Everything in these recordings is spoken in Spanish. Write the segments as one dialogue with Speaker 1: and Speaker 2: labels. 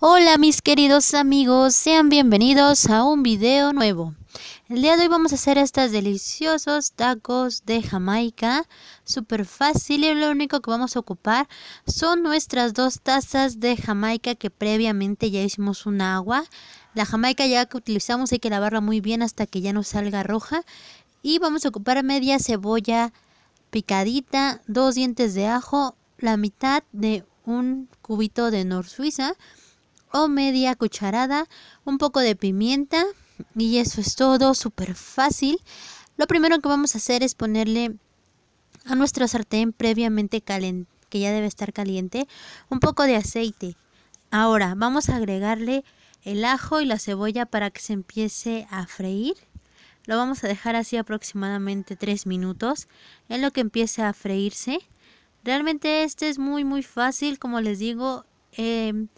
Speaker 1: Hola mis queridos amigos, sean bienvenidos a un video nuevo. El día de hoy vamos a hacer estos deliciosos tacos de Jamaica, súper fácil y lo único que vamos a ocupar son nuestras dos tazas de Jamaica que previamente ya hicimos un agua. La Jamaica ya que utilizamos hay que lavarla muy bien hasta que ya no salga roja y vamos a ocupar media cebolla picadita, dos dientes de ajo, la mitad de un cubito de nor suiza, o media cucharada, un poco de pimienta y eso es todo, súper fácil. Lo primero que vamos a hacer es ponerle a nuestro sartén previamente caliente, que ya debe estar caliente, un poco de aceite. Ahora vamos a agregarle el ajo y la cebolla para que se empiece a freír. Lo vamos a dejar así aproximadamente 3 minutos en lo que empiece a freírse. Realmente este es muy muy fácil, como les digo, em,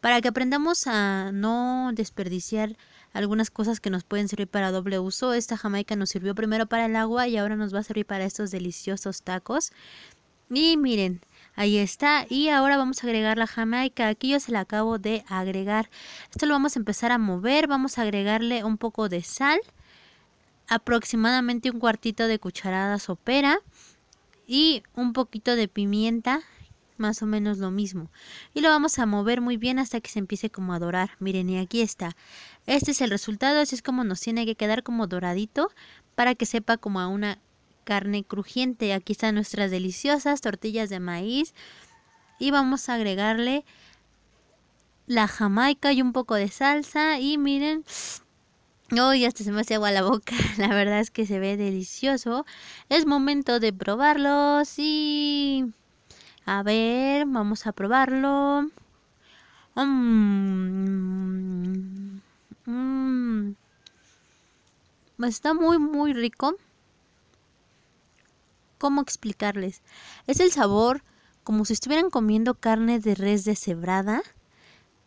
Speaker 1: para que aprendamos a no desperdiciar algunas cosas que nos pueden servir para doble uso. Esta jamaica nos sirvió primero para el agua y ahora nos va a servir para estos deliciosos tacos. Y miren, ahí está. Y ahora vamos a agregar la jamaica. Aquí yo se la acabo de agregar. Esto lo vamos a empezar a mover. Vamos a agregarle un poco de sal. Aproximadamente un cuartito de cucharada sopera. Y un poquito de pimienta más o menos lo mismo. Y lo vamos a mover muy bien hasta que se empiece como a dorar. Miren, y aquí está. Este es el resultado, así es como nos tiene que quedar como doradito para que sepa como a una carne crujiente. Aquí están nuestras deliciosas tortillas de maíz. Y vamos a agregarle la jamaica y un poco de salsa. Y miren, Uy, ya hasta se me hace agua la boca. La verdad es que se ve delicioso. Es momento de probarlos y... A ver, vamos a probarlo. Mm, mm. está muy, muy rico. ¿Cómo explicarles? Es el sabor como si estuvieran comiendo carne de res deshebrada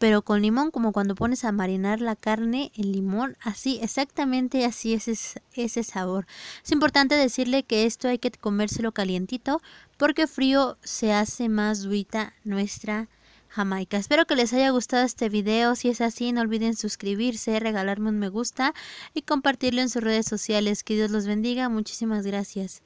Speaker 1: pero con limón, como cuando pones a marinar la carne el limón, así, exactamente así es ese, sabor. Es importante decirle que esto hay que comérselo calientito, porque frío se hace más duita nuestra Jamaica. Espero que les haya gustado este video. Si es así, no olviden suscribirse, regalarme un me gusta y compartirlo en sus redes sociales. Que Dios los bendiga. Muchísimas gracias.